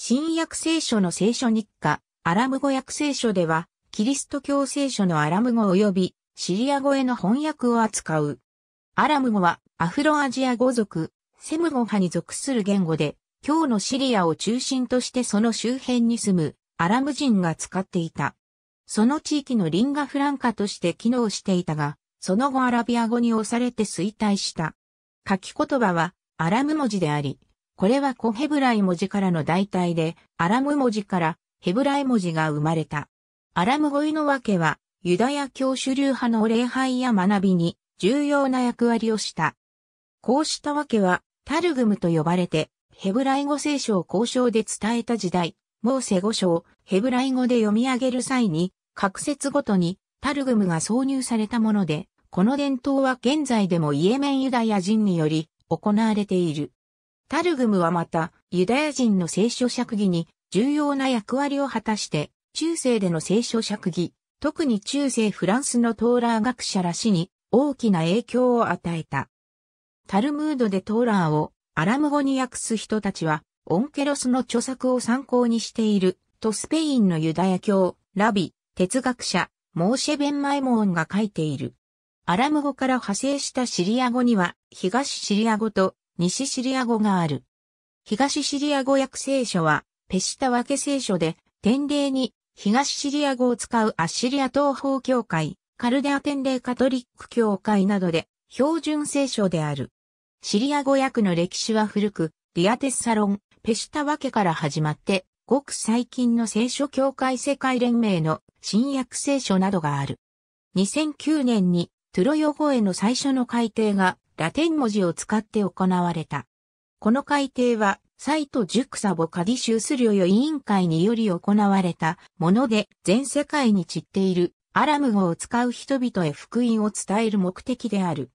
新約聖書の聖書日課、アラム語訳聖書では、キリスト教聖書のアラム語及びシリア語への翻訳を扱う。アラム語はアフロアジア語族、セム語派に属する言語で、今日のシリアを中心としてその周辺に住むアラム人が使っていた。その地域のリンガフランカとして機能していたが、その後アラビア語に押されて衰退した。書き言葉はアラム文字であり、これは古ヘブライ文字からの代替で、アラム文字からヘブライ文字が生まれた。アラム語彙の訳は、ユダヤ教主流派の礼拝や学びに重要な役割をした。こうした訳は、タルグムと呼ばれて、ヘブライ語聖書を交渉で伝えた時代、モーセ語書をヘブライ語で読み上げる際に、各説ごとにタルグムが挿入されたもので、この伝統は現在でもイエメンユダヤ人により行われている。タルグムはまた、ユダヤ人の聖書釈義に重要な役割を果たして、中世での聖書釈義、特に中世フランスのトーラー学者らしに大きな影響を与えた。タルムードでトーラーをアラム語に訳す人たちは、オンケロスの著作を参考にしている、とスペインのユダヤ教、ラビ、哲学者、モーシェベンマイモーンが書いている。アラム語から派生したシリア語には、東シリア語と西シリア語がある。東シリア語訳聖書は、ペシタワケ聖書で、典礼に東シリア語を使うアッシリア東方教会、カルデア典礼カトリック教会などで、標準聖書である。シリア語訳の歴史は古く、リアテッサロン、ペシタワケから始まって、ごく最近の聖書協会世界連盟の新約聖書などがある。2009年にトゥロヨ語への最初の改訂がラテン文字を使って行われた。この改定は、サイトジュクサボカディシュース領委員会により行われたもので、全世界に散っているアラム語を使う人々へ福音を伝える目的である。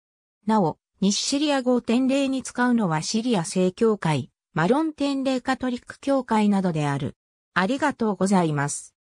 なお、西シリア語を典礼に使うのはシリア正教会、マロン典礼カトリック教会などである。ありがとうございます。